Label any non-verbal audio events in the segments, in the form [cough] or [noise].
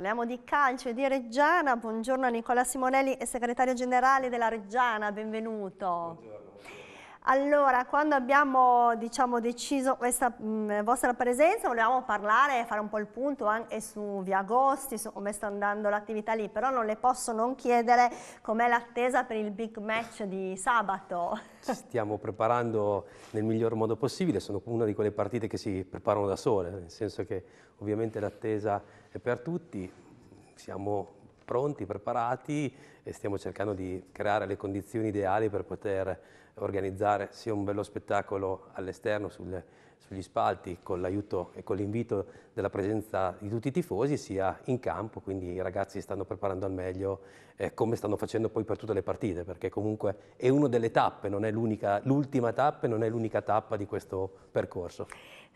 Parliamo di calcio e di Reggiana. Buongiorno a Nicola Simonelli, segretario generale della Reggiana, benvenuto. Buongiorno. Allora, quando abbiamo diciamo, deciso questa mh, vostra presenza, volevamo parlare e fare un po' il punto anche su Via Agosti, su come sta andando l'attività lì, però non le posso non chiedere com'è l'attesa per il big match di sabato. Ci stiamo preparando nel miglior modo possibile, sono una di quelle partite che si preparano da sole, nel senso che ovviamente l'attesa è per tutti, siamo pronti, preparati e stiamo cercando di creare le condizioni ideali per poter organizzare sia un bello spettacolo all'esterno sugli spalti con l'aiuto e con l'invito della presenza di tutti i tifosi sia in campo, quindi i ragazzi stanno preparando al meglio eh, come stanno facendo poi per tutte le partite, perché comunque è una delle tappe, non è l'ultima tappa, e non è l'unica tappa di questo percorso.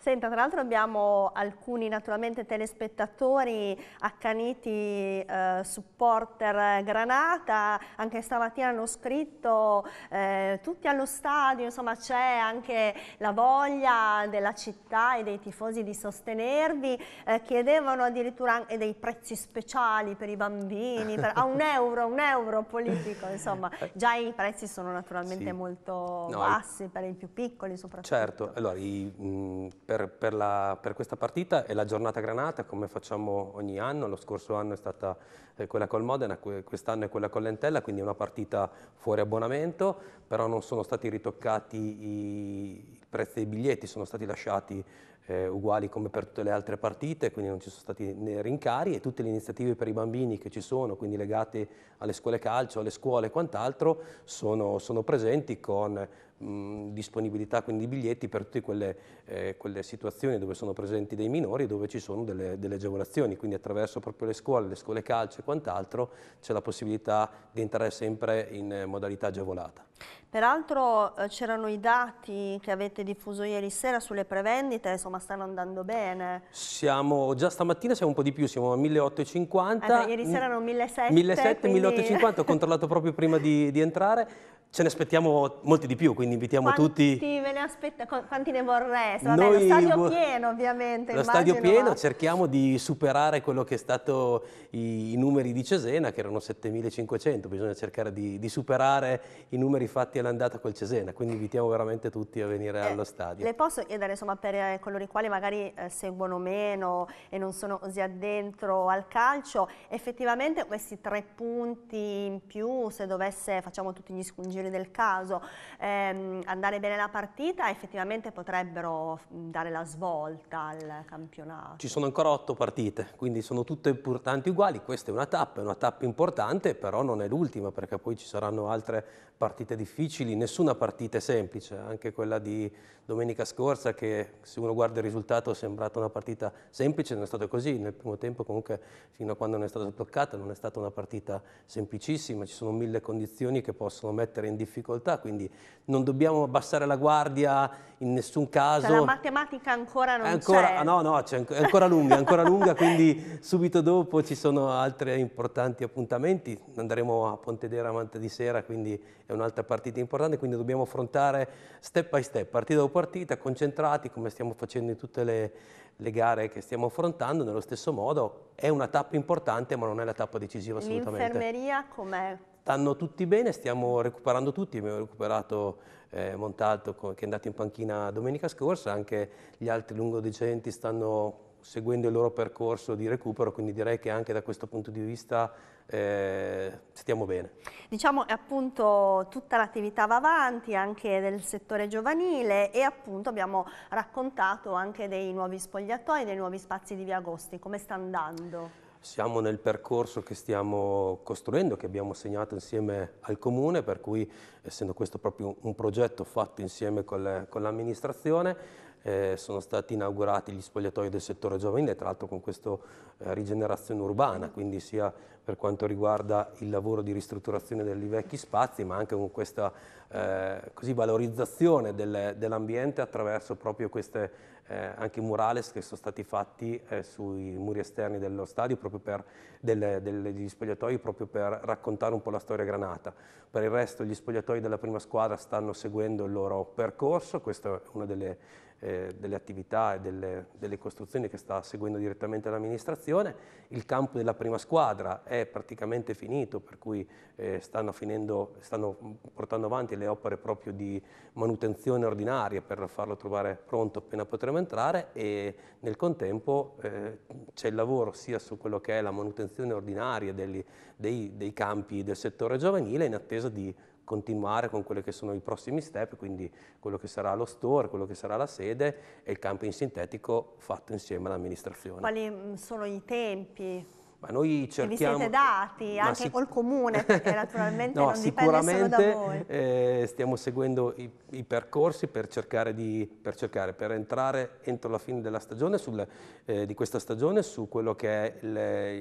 Senta, tra l'altro abbiamo alcuni naturalmente telespettatori accaniti eh, supporter Granata, anche stamattina hanno scritto eh, tutti allo stadio, insomma c'è anche la voglia della città e dei tifosi di sostenervi, eh, chiedevano addirittura anche dei prezzi speciali per i bambini, per, a un euro, un euro politico, insomma già i prezzi sono naturalmente sì. molto no, bassi per i più piccoli soprattutto. Certo, allora i, mh, per, per, la, per, questa partita è la giornata granata, come facciamo ogni anno. Lo scorso anno è stata eh, quella col Modena, quest'anno è quella con l'Entella, quindi è una partita fuori abbonamento, però non sono stati ritoccati i, i prezzi dei biglietti, sono stati lasciati eh, uguali come per tutte le altre partite, quindi non ci sono stati rincari e tutte le iniziative per i bambini che ci sono, quindi legate alle scuole calcio, alle scuole e quant'altro, sono, sono, presenti con mh, disponibilità quindi di biglietti per tutte quelle, eh, quelle, situazioni dove sono presenti dei minori, e dove ci sono delle, delle agevolazioni, quindi attraverso proprio le scuole, le scuole calcio e quant'altro c'è la possibilità di entrare sempre in eh, modalità agevolata. Peraltro eh, c'erano i dati che avete diffuso ieri sera sulle prevendite, insomma stanno andando bene. Siamo, già stamattina siamo un po' di più, siamo a 1850. Eh, beh, ieri sera erano 1700. 1700, quindi... 1850, ho controllato proprio prima di, di entrare. Ce ne aspettiamo molti di più, quindi invitiamo quanti tutti. Ve ne aspetta, quanti ne vorreste? Vabbè, Noi, lo stadio pieno ovviamente. Lo immagino, stadio pieno, ma... cerchiamo di superare quello che è stato i, i numeri di Cesena, che erano 7500, bisogna cercare di, di superare i numeri rifatti all'andata col Cesena, quindi invitiamo veramente tutti a venire eh, allo stadio. Le posso chiedere insomma, per eh, coloro i quali magari eh, seguono meno e non sono così addentro al calcio, effettivamente questi tre punti in più, se dovesse, facciamo tutti gli giri del caso, ehm, andare bene la partita, effettivamente potrebbero dare la svolta al campionato. Ci sono ancora otto partite, quindi sono tutte importanti uguali, questa è una tappa, è una tappa importante, però non è l'ultima perché poi ci saranno altre partite partite difficili, nessuna partita è semplice, anche quella di domenica scorsa che se uno guarda il risultato è sembrata una partita semplice, non è stato così, nel primo tempo comunque fino a quando non è stata bloccata non è stata una partita semplicissima, ci sono mille condizioni che possono mettere in difficoltà, quindi non dobbiamo abbassare la guardia in nessun caso. Cioè, la matematica ancora non c'è. No, no, è ancora lunga, ancora lunga, quindi subito dopo ci sono altri importanti appuntamenti, andremo a Pontedera a Manta di sera, quindi è un'altra partite importanti, quindi dobbiamo affrontare step by step, partita dopo partita, concentrati come stiamo facendo in tutte le, le gare che stiamo affrontando, nello stesso modo è una tappa importante ma non è la tappa decisiva assolutamente. L'infermeria com'è? Stanno tutti bene, stiamo recuperando tutti, abbiamo recuperato eh, Montalto che è andato in panchina domenica scorsa, anche gli altri lungodicenti stanno seguendo il loro percorso di recupero, quindi direi che anche da questo punto di vista eh, stiamo bene. Diciamo eh, appunto tutta l'attività va avanti anche del settore giovanile e appunto abbiamo raccontato anche dei nuovi spogliatoi, dei nuovi spazi di Via Agosti, come sta andando? Siamo nel percorso che stiamo costruendo, che abbiamo segnato insieme al Comune, per cui essendo questo proprio un progetto fatto insieme con l'amministrazione, eh, sono stati inaugurati gli spogliatoi del settore giovanile, tra l'altro con questa eh, rigenerazione urbana, quindi sia per quanto riguarda il lavoro di ristrutturazione degli vecchi spazi, ma anche con questa eh, così, valorizzazione del, dell'ambiente attraverso proprio queste eh, anche murales che sono stati fatti eh, sui muri esterni dello stadio, proprio per, delle, delle, degli spogliatoi, proprio per raccontare un po' la storia granata. Per il resto gli spogliatoi della prima squadra stanno seguendo il loro percorso, questa è una delle, eh, delle attività e delle, delle, costruzioni che sta seguendo direttamente l'amministrazione. Il campo della prima squadra è praticamente finito, per cui eh, stanno, finendo, stanno, portando avanti le opere proprio di manutenzione ordinaria per farlo trovare pronto appena potremo facciamo entrare e nel contempo eh, c'è il lavoro sia su quello che è la manutenzione ordinaria degli, dei, dei campi del settore giovanile in attesa di continuare con quelli che sono i prossimi step, quindi quello che sarà lo store, quello che sarà la sede e il campo in sintetico fatto insieme all'amministrazione. Quali mm, sono i tempi? Ma noi cerchiamo... E vi siete dati anche sic... col comune, [laughs] perché naturalmente no, non sicuramente, dipende solo da voi. Eh, stiamo seguendo i, i percorsi per cercare, di, per cercare, per entrare entro la fine della stagione, sul, eh, di questa stagione, su quello che è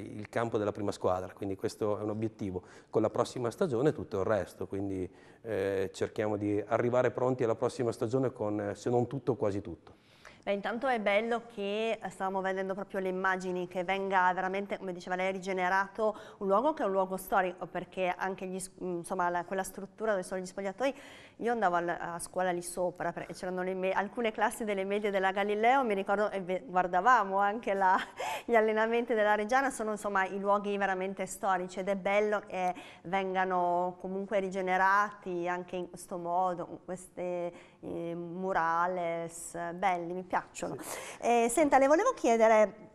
il, il, campo della prima squadra, quindi questo è un obiettivo. Con la prossima stagione tutto il resto, quindi eh, cerchiamo di arrivare pronti alla prossima stagione con, se non tutto, quasi tutto. Beh, intanto è bello che eh, stavamo vedendo proprio le immagini, che venga veramente, come diceva lei, rigenerato un luogo che è un luogo storico, perché anche gli, mm, insomma, la, quella struttura dove sono gli spogliatoi, io andavo al, a scuola lì sopra, c'erano alcune classi delle medie della Galileo, mi ricordo, e guardavamo anche la, [laughs] gli allenamenti della Reggiana, sono insomma i luoghi veramente storici ed è bello che vengano comunque rigenerati anche in questo modo, queste eh, murales, belli, mi piacciono. Sì. Eh, senta, le volevo chiedere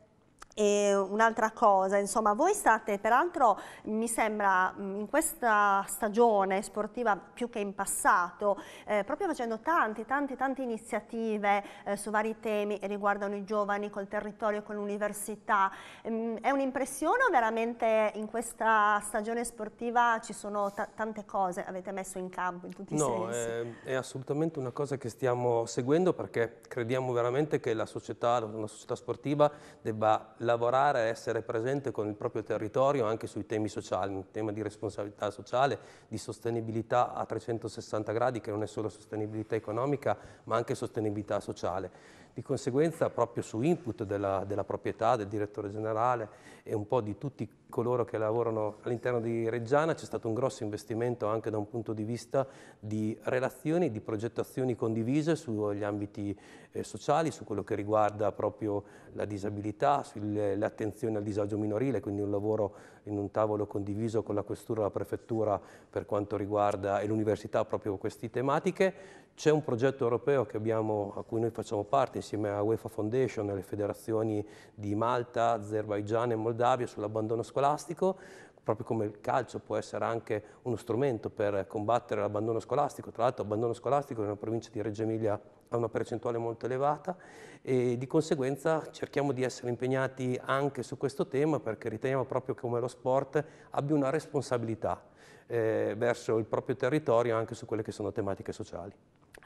e un'altra cosa, insomma, voi state peraltro, mi sembra, mm, in questa stagione sportiva più che in passato, eh, proprio facendo tante, tante, tante iniziative eh, su vari temi che riguardano i giovani col territorio, con l'università. Mm, è un'impressione o veramente in questa stagione sportiva ci sono tante cose avete messo in campo in tutti no, i sensi? No, eh, è, è assolutamente una cosa che stiamo seguendo perché crediamo veramente che la società, una società sportiva debba lavorare, essere presente con il proprio territorio anche sui temi sociali, un tema di responsabilità sociale, di sostenibilità a 360 gradi che non è solo sostenibilità economica ma anche sostenibilità sociale. Di conseguenza, proprio su input della, della, proprietà, del direttore generale e un po' di tutti coloro che lavorano all'interno di Reggiana, c'è stato un grosso investimento anche da un punto di vista di relazioni, di progettazioni condivise sugli ambiti eh, sociali, su quello che riguarda proprio la disabilità, sulle attenzioni al disagio minorile, quindi un lavoro in un tavolo condiviso con la questura e la prefettura per quanto riguarda l'università proprio queste tematiche. C'è un progetto europeo abbiamo, a cui noi facciamo parte insieme a UEFA Foundation e alle federazioni di Malta, Azerbaigian e Moldavia sull'abbandono scolastico proprio come il calcio può essere anche uno strumento per combattere l'abbandono scolastico, tra l'altro abbandono scolastico nella provincia di Reggio Emilia a una percentuale molto elevata e di conseguenza cerchiamo di essere impegnati anche su questo tema perché riteniamo proprio come lo sport abbia una responsabilità eh, verso il proprio territorio anche su quelle che sono tematiche sociali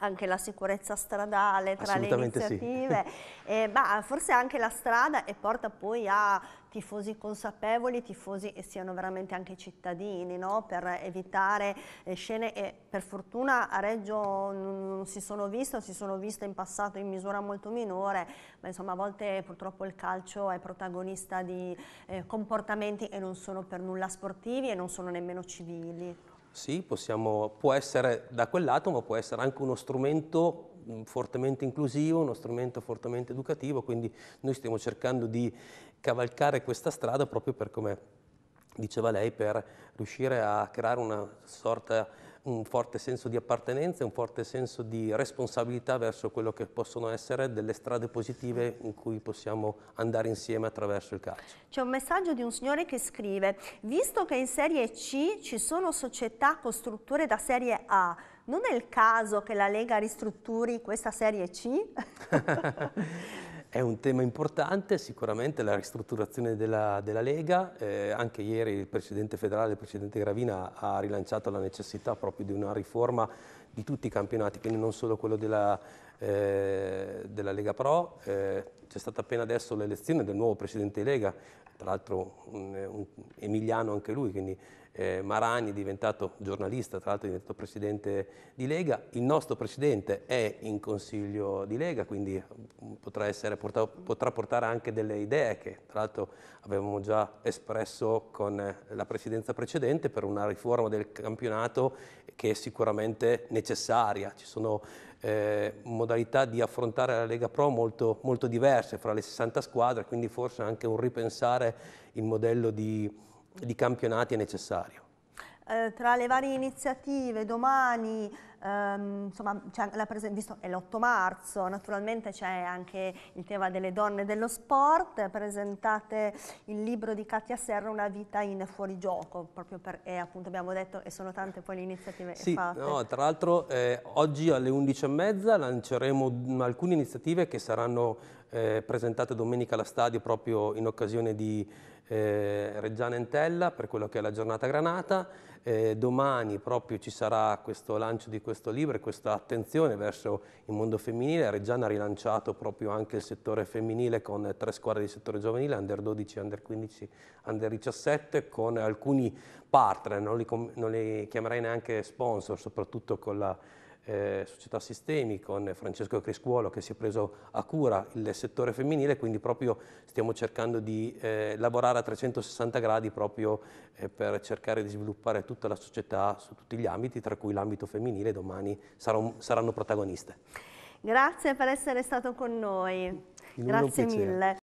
anche la sicurezza stradale tra le iniziative, sì. [laughs] eh, ma forse anche la strada e porta poi a tifosi consapevoli, tifosi che siano veramente anche cittadini, no? per evitare eh, scene e per fortuna a Reggio non si sono viste, o si sono viste in passato in misura molto minore, ma insomma a volte purtroppo il calcio è protagonista di eh, comportamenti e non sono per nulla sportivi e non sono nemmeno civili. Sì, possiamo, può essere da quel lato, ma può essere anche uno strumento fortemente inclusivo, uno strumento fortemente educativo, quindi noi stiamo cercando di cavalcare questa strada proprio per come diceva lei, per riuscire a creare una sorta un forte senso di appartenenza, un forte senso di responsabilità verso quello che possono essere delle strade positive in cui possiamo andare insieme attraverso il calcio. C'è un messaggio di un signore che scrive, visto che in Serie C ci sono società costruttore da Serie A, non è il caso che la Lega ristrutturi questa Serie C? [laughs] È un tema importante, sicuramente la ristrutturazione della, della Lega, eh, anche ieri il Presidente federale, il Presidente Gravina ha rilanciato la necessità proprio di una riforma di tutti i campionati, quindi non solo quello della, eh, della Lega Pro, eh, c'è stata appena adesso l'elezione del nuovo presidente Lega, tra l'altro un, un, emiliano anche lui, quindi eh, Marani è diventato giornalista, tra l'altro è diventato presidente di Lega, il nostro presidente è in consiglio di Lega, quindi mm, potrà, essere, portato, potrà portare anche delle idee che tra l'altro avevamo già espresso con eh, la presidenza precedente per una riforma del campionato che è sicuramente necessaria. Ci sono eh, modalità di affrontare la Lega Pro molto, molto, diverse fra le 60 squadre, quindi forse anche un ripensare il modello di, di campionati è necessario. Eh, tra le varie iniziative domani, ehm, insomma, visto è l'8 marzo, naturalmente c'è anche il tema delle donne dello sport, presentate il libro di Katia Serra, Una vita in fuorigioco, proprio perché eh, appunto abbiamo detto e sono tante poi le iniziative sì, fatte. No, tra l'altro eh, oggi alle 11.30 lanceremo alcune iniziative che saranno eh, presentate domenica alla stadio proprio in occasione di eh, Reggiana Entella per quello che è la giornata Granata. Eh, domani proprio ci sarà questo lancio di questo libro e questa attenzione verso il mondo femminile. Reggiana ha rilanciato proprio anche il settore femminile con tre squadre di settore giovanile, under 12, under 15, under 17, con alcuni partner, non li, non li chiamerei neanche sponsor, soprattutto con la eh, Società Sistemi, con Francesco Criscuolo che si è preso a cura il settore femminile, quindi proprio stiamo cercando di eh, lavorare a 360 gradi proprio eh, per cercare di sviluppare tutta la società su tutti gli ambiti, tra cui l'ambito femminile, domani saranno, saranno protagoniste. Grazie per essere stato con noi, grazie mille.